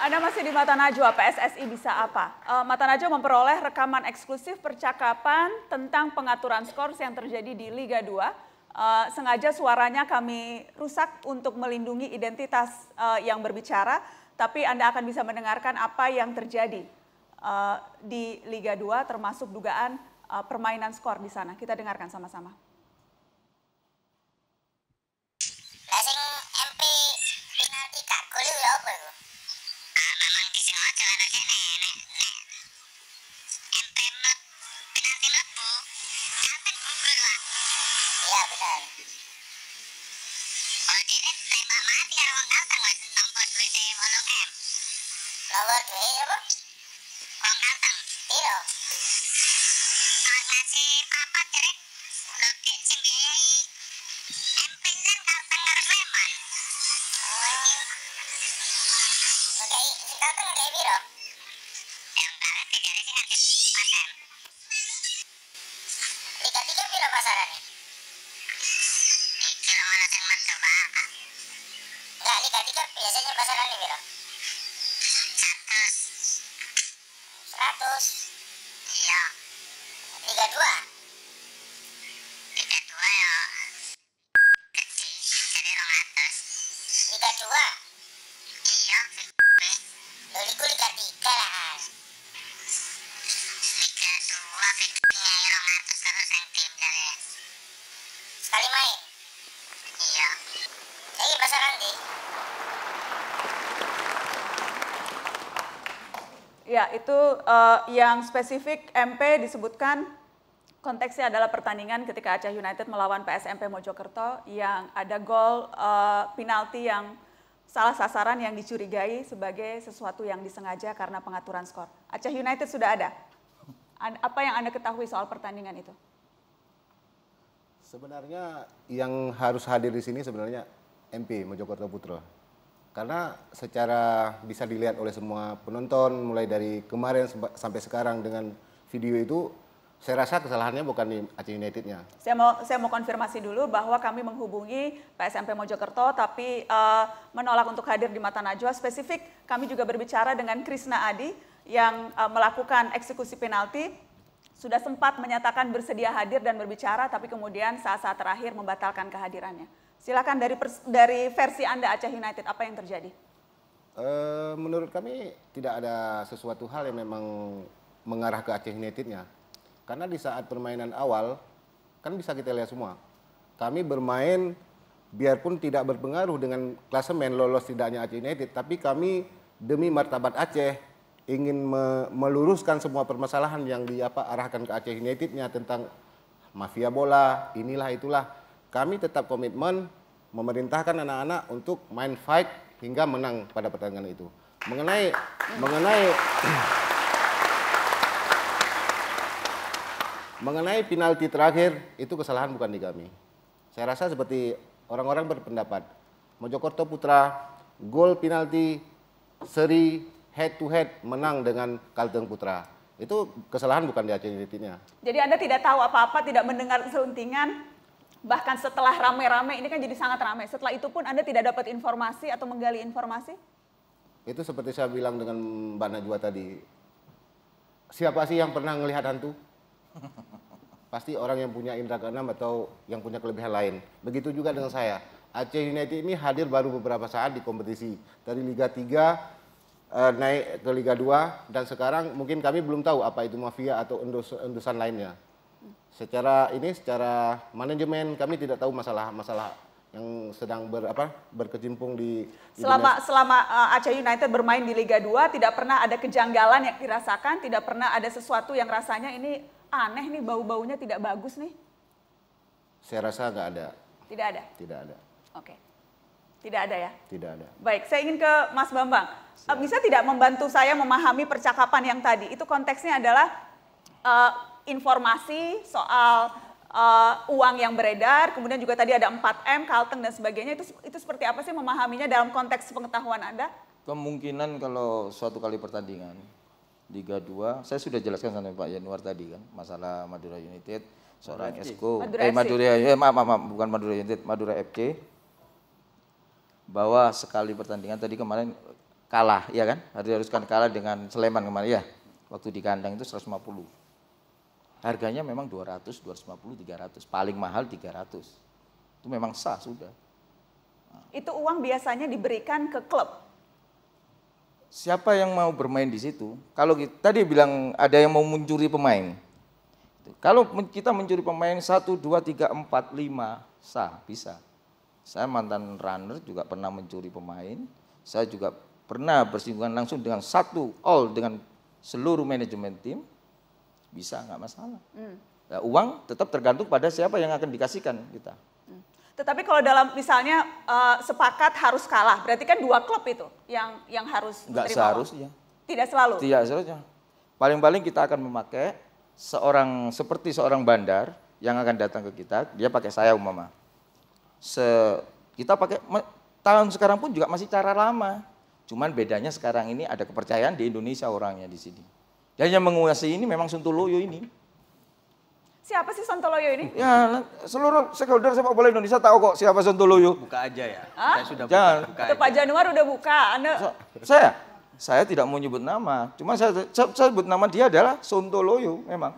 Anda masih di Mata Najwa, PSSI bisa apa? Eh, Mata Najwa memperoleh rekaman eksklusif percakapan tentang pengaturan skor yang terjadi di Liga 2. Eh, sengaja suaranya kami rusak untuk melindungi identitas eh, yang berbicara, tapi Anda akan bisa mendengarkan apa yang terjadi di Liga 2 termasuk dugaan permainan skor di sana. Kita dengarkan sama-sama. А вот видимо. sekali main iya jadi bahasa nanti Ya, itu uh, yang spesifik MP disebutkan konteksnya adalah pertandingan ketika Aceh United melawan PSMP Mojokerto yang ada gol uh, penalti yang salah sasaran yang dicurigai sebagai sesuatu yang disengaja karena pengaturan skor. Aceh United sudah ada. Apa yang Anda ketahui soal pertandingan itu? Sebenarnya yang harus hadir di sini sebenarnya MP Mojokerto Putra. Karena secara bisa dilihat oleh semua penonton mulai dari kemarin sampai sekarang dengan video itu saya rasa kesalahannya bukan di Aceh United-nya. Saya mau saya mau konfirmasi dulu bahwa kami menghubungi PSMP Mojokerto tapi uh, menolak untuk hadir di Mata Najwa. Spesifik kami juga berbicara dengan Krisna Adi yang uh, melakukan eksekusi penalti sudah sempat menyatakan bersedia hadir dan berbicara, tapi kemudian saat-saat terakhir membatalkan kehadirannya. Silakan dari dari versi Anda Aceh United apa yang terjadi? Uh, menurut kami tidak ada sesuatu hal yang memang mengarah ke Aceh Unitednya, karena di saat permainan awal kan bisa kita lihat semua, kami bermain biarpun tidak berpengaruh dengan klasemen lolos tidaknya Aceh United, tapi kami demi martabat Aceh ingin me meluruskan semua permasalahan yang di apa arahkan ke Aceh Unitednya tentang mafia bola, inilah itulah. Kami tetap komitmen memerintahkan anak-anak untuk main fight hingga menang pada pertandingan itu. Mengenai mengenai mengenai penalti terakhir itu kesalahan bukan di kami. Saya rasa seperti orang-orang berpendapat Mojokerto Putra gol penalti seri head to head menang dengan Kalteng Putra. Itu kesalahan bukan di Aceh United-nya. Jadi Anda tidak tahu apa-apa, tidak mendengar seuntingan? Bahkan setelah rame-rame, ini kan jadi sangat ramai. Setelah itu pun Anda tidak dapat informasi atau menggali informasi? Itu seperti saya bilang dengan Mbak Najwa tadi. Siapa sih yang pernah melihat hantu? Pasti orang yang punya indra keenam atau yang punya kelebihan lain. Begitu juga dengan saya. Aceh United ini hadir baru beberapa saat di kompetisi. Dari Liga 3 uh, naik ke Liga 2 dan sekarang mungkin kami belum tahu apa itu mafia atau endus, endusan lainnya. Secara ini secara manajemen kami tidak tahu masalah-masalah yang sedang ber apa berkecimpung di, selama dunia. selama uh, Aceh United bermain di Liga 2 tidak pernah ada kejanggalan yang dirasakan, tidak pernah ada sesuatu yang rasanya ini aneh nih bau-baunya tidak bagus nih. Saya rasa nggak ada. Tidak ada. Tidak ada. Oke. Okay. Tidak ada ya? Tidak ada. Baik, saya ingin ke Mas Bambang. Siap. Bisa tidak membantu saya memahami percakapan yang tadi? Itu konteksnya adalah uh, informasi soal uh, uang yang beredar, kemudian juga tadi ada 4M, Kalteng dan sebagainya. Itu itu seperti apa sih memahaminya dalam konteks pengetahuan Anda? Kemungkinan kalau suatu kali pertandingan Liga 2, saya sudah jelaskan sama Pak Yanuar tadi kan, masalah Madura United, seorang Esko, eh Madura, eh, maaf, maaf, maaf, bukan Madura United, Madura FC bahwa sekali pertandingan tadi kemarin kalah ya kan harus haruskan kalah dengan Sleman kemarin ya waktu di kandang itu 150 harganya memang 200 250 300 paling mahal 300 itu memang sah sudah itu uang biasanya diberikan ke klub siapa yang mau bermain di situ kalau kita, tadi bilang ada yang mau mencuri pemain kalau kita mencuri pemain 1 2 3 4 5 sah bisa saya mantan runner juga pernah mencuri pemain. Saya juga pernah bersinggungan langsung dengan satu all dengan seluruh manajemen tim. Bisa nggak masalah. Hmm. Ya, uang tetap tergantung pada siapa yang akan dikasihkan kita. Hmm. Tetapi kalau dalam misalnya uh, sepakat harus kalah, berarti kan dua klub itu yang yang harus nggak seharusnya. Tidak selalu. Tidak seharusnya. Paling-paling kita akan memakai seorang seperti seorang bandar yang akan datang ke kita, dia pakai saya umama se kita pakai tahun sekarang pun juga masih cara lama. Cuman bedanya sekarang ini ada kepercayaan di Indonesia orangnya di sini. Dan yang menguasai ini memang Sontoloyo ini. Siapa sih Sontoloyo ini? Ya, seluruh stakeholder sepak bola Indonesia tahu kok siapa Sontoloyo. Buka aja ya. Hah? Saya sudah Jangan. buka Pak Januar udah buka. Anda... So, saya saya tidak mau nyebut nama. Cuma saya, saya, saya sebut nama dia adalah Sontoloyo memang.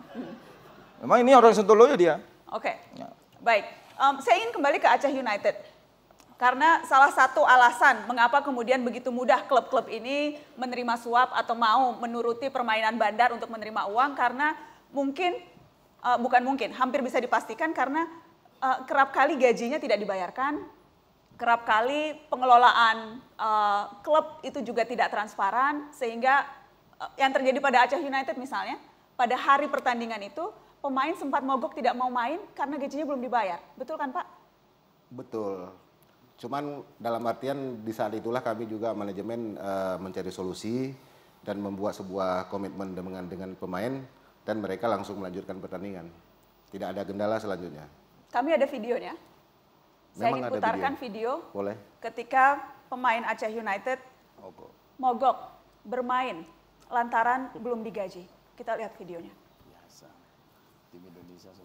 Memang ini orang Sontoloyo dia. Oke. Okay. Ya. Baik um, saya ingin kembali ke Aceh United. Karena salah satu alasan mengapa kemudian begitu mudah klub-klub ini menerima suap atau mau menuruti permainan bandar untuk menerima uang karena mungkin uh, bukan mungkin, hampir bisa dipastikan karena uh, kerap kali gajinya tidak dibayarkan, kerap kali pengelolaan uh, klub itu juga tidak transparan sehingga uh, yang terjadi pada Aceh United misalnya pada hari pertandingan itu pemain sempat mogok tidak mau main karena gajinya belum dibayar. Betul kan Pak? Betul. Cuman dalam artian di saat itulah kami juga manajemen uh, mencari solusi dan membuat sebuah komitmen dengan dengan pemain dan mereka langsung melanjutkan pertandingan. Tidak ada kendala selanjutnya. Kami ada videonya. Memang Saya ingin putarkan video. video. Boleh. Ketika pemain Aceh United mogok bermain lantaran belum digaji. Kita lihat videonya. 你们的理想是？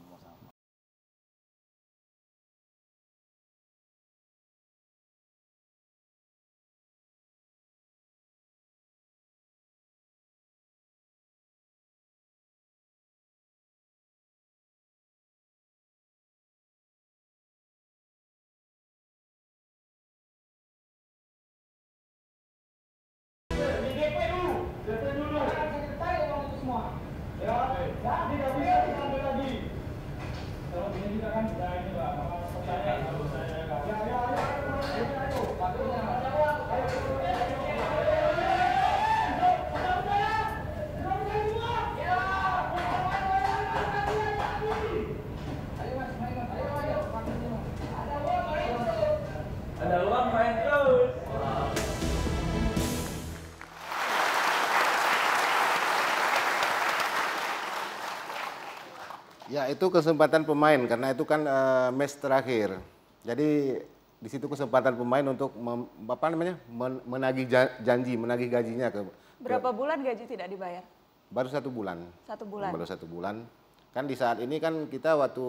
itu kesempatan pemain karena itu kan uh, match terakhir. Jadi di situ kesempatan pemain untuk mem, apa namanya men, menagih janji, menagih gajinya ke. Berapa ke, bulan gaji tidak dibayar? Baru satu bulan. Satu bulan. Baru satu bulan. Kan di saat ini kan kita waktu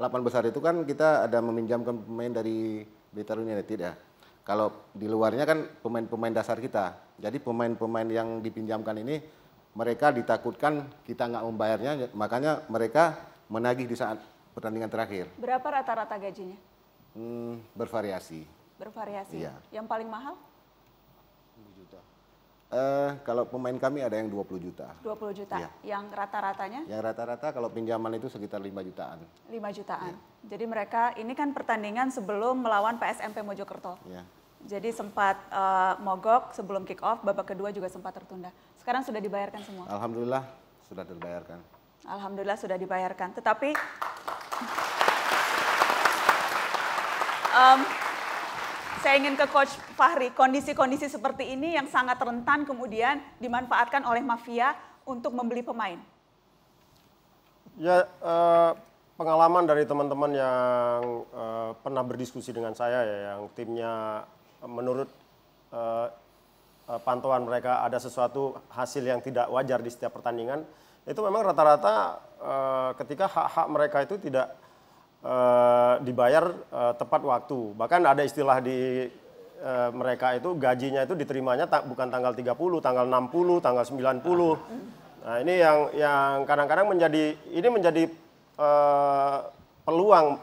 delapan besar itu kan kita ada meminjamkan pemain dari Blitar United ya. Kalau di luarnya kan pemain-pemain dasar kita. Jadi pemain-pemain yang dipinjamkan ini mereka ditakutkan kita nggak membayarnya, makanya mereka menagih di saat pertandingan terakhir. Berapa rata-rata gajinya? Hmm, bervariasi. Bervariasi. Iya. Yang paling mahal? 10 juta. Uh, kalau pemain kami ada yang 20 juta. 20 juta. Iya. Yang rata-ratanya? Yang rata-rata kalau pinjaman itu sekitar 5 jutaan. 5 jutaan. Iya. Jadi mereka ini kan pertandingan sebelum melawan PSMP Mojokerto. Iya. Jadi sempat uh, mogok sebelum kick off, babak kedua juga sempat tertunda. Sekarang sudah dibayarkan semua? Alhamdulillah sudah terbayarkan. Alhamdulillah sudah dibayarkan. Tetapi um, saya ingin ke Coach Fahri, kondisi-kondisi seperti ini yang sangat rentan kemudian dimanfaatkan oleh mafia untuk membeli pemain. Ya, uh, pengalaman dari teman-teman yang uh, pernah berdiskusi dengan saya ya, yang timnya eh, menurut uh, pantauan mereka ada sesuatu hasil yang tidak wajar di setiap pertandingan itu memang rata-rata uh, ketika hak-hak mereka itu tidak uh, dibayar uh, tepat waktu. Bahkan ada istilah di uh, mereka itu gajinya itu diterimanya ta bukan tanggal 30, tanggal 60, tanggal 90. Nah, ini yang yang kadang-kadang menjadi ini menjadi uh, peluang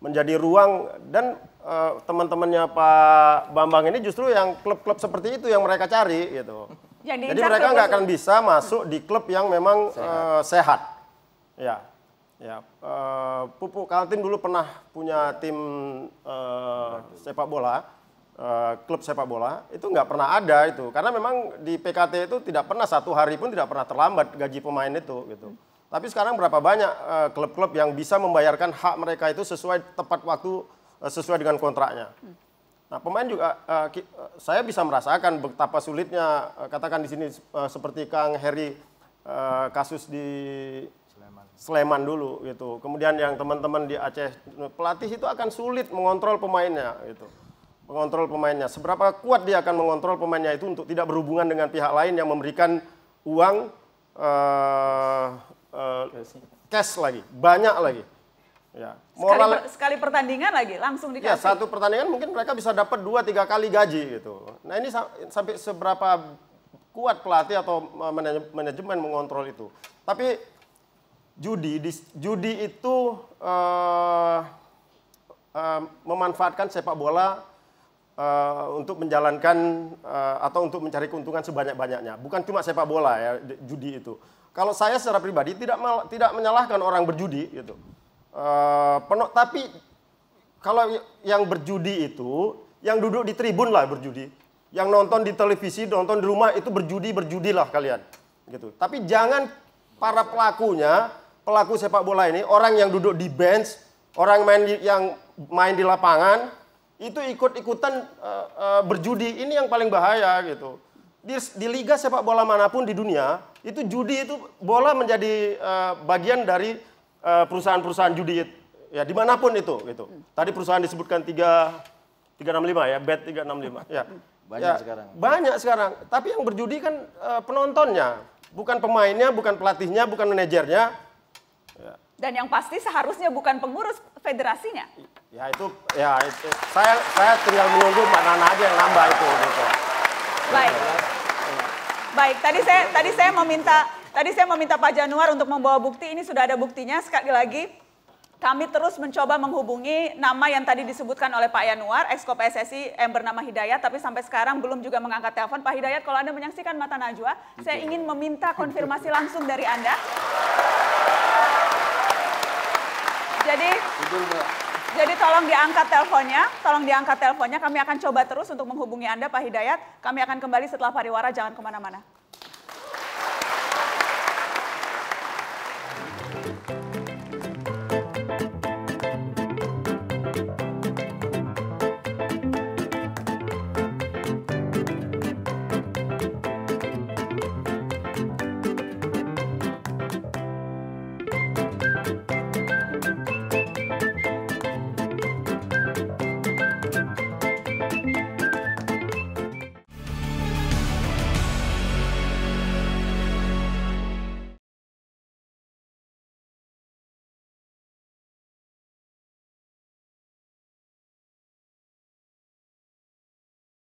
menjadi ruang dan uh, teman-temannya Pak Bambang ini justru yang klub-klub seperti itu yang mereka cari gitu yang Jadi mereka nggak akan bisa masuk di klub yang memang sehat. Uh, sehat. Ya, ya. Uh, Pupuk Kaltim dulu pernah punya tim uh, sepak bola, uh, klub sepak bola itu nggak pernah ada itu, karena memang di PKT itu tidak pernah satu hari pun tidak pernah terlambat gaji pemain itu gitu. Hmm. Tapi sekarang berapa banyak klub-klub uh, yang bisa membayarkan hak mereka itu sesuai tepat waktu uh, sesuai dengan kontraknya. Hmm. Nah, pemain juga uh, saya bisa merasakan betapa sulitnya uh, katakan di sini uh, seperti Kang Heri uh, kasus di Sleman. Sleman dulu gitu. Kemudian yang teman-teman di Aceh pelatih itu akan sulit mengontrol pemainnya gitu. Mengontrol pemainnya. Seberapa kuat dia akan mengontrol pemainnya itu untuk tidak berhubungan dengan pihak lain yang memberikan uang uh, uh, cash lagi, banyak lagi Ya. Moral sekali, per, sekali pertandingan lagi langsung ya, dikasih. Ya, satu pertandingan mungkin mereka bisa dapat dua tiga kali gaji gitu. Nah, ini sampai seberapa kuat pelatih atau eh, manajemen mengontrol itu. Tapi judi judi itu uh, uh, memanfaatkan sepak bola uh, untuk menjalankan uh, atau untuk mencari keuntungan sebanyak-banyaknya. Bukan cuma sepak bola ya judi itu. Kalau saya secara pribadi tidak mal, tidak menyalahkan orang berjudi gitu Eh, penuh, tapi kalau yang berjudi itu yang duduk di tribun lah berjudi yang nonton di televisi nonton di rumah itu berjudi berjudi lah kalian gitu tapi jangan para pelakunya pelaku sepak bola ini orang yang duduk di bench orang main di, yang main di lapangan itu ikut-ikutan uh, uh, berjudi ini yang paling bahaya gitu di, di liga sepak bola manapun di dunia itu judi itu bola menjadi uh, bagian dari Eh, perusahaan-perusahaan judi ya dimanapun itu gitu. Tadi perusahaan disebutkan 3 365 ya, bet 365 ya. Banyak ya, sekarang. Banyak sekarang. Tapi yang berjudi kan uh, penontonnya, bukan pemainnya, bukan pelatihnya, bukan manajernya. Ya. Dan yang pasti seharusnya bukan pengurus federasinya. Ya itu, ya itu. Saya saya tinggal menunggu Pak Nana aja yang nambah itu. Gitu. Baik. Baik. Tadi saya tadi saya meminta Tadi saya meminta Pak Januar untuk membawa bukti, ini sudah ada buktinya sekali lagi. Kami terus mencoba menghubungi nama yang tadi disebutkan oleh Pak Yanuar, Exko PSSI yang bernama Hidayat, tapi sampai sekarang belum juga mengangkat telepon. Pak Hidayat, kalau Anda menyaksikan Mata Najwa, saya ingin meminta konfirmasi langsung dari Anda. Jadi, jadi tolong diangkat teleponnya, tolong diangkat teleponnya. Kami akan coba terus untuk menghubungi Anda, Pak Hidayat. Kami akan kembali setelah pariwara, jangan kemana-mana.